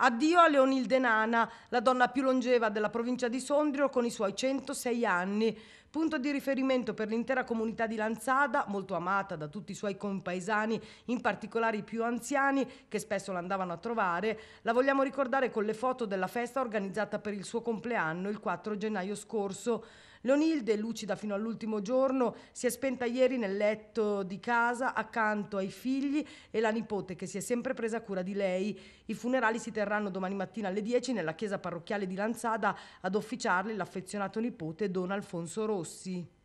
Addio a Leonilde Nana, la donna più longeva della provincia di Sondrio con i suoi 106 anni, Punto di riferimento per l'intera comunità di Lanzada, molto amata da tutti i suoi compaesani, in particolare i più anziani che spesso l'andavano a trovare, la vogliamo ricordare con le foto della festa organizzata per il suo compleanno il 4 gennaio scorso. Leonilde, lucida fino all'ultimo giorno, si è spenta ieri nel letto di casa accanto ai figli e la nipote che si è sempre presa cura di lei. I funerali si terranno domani mattina alle 10 nella chiesa parrocchiale di Lanzada ad officiarli l'affezionato nipote Don Alfonso Rosso. trouxe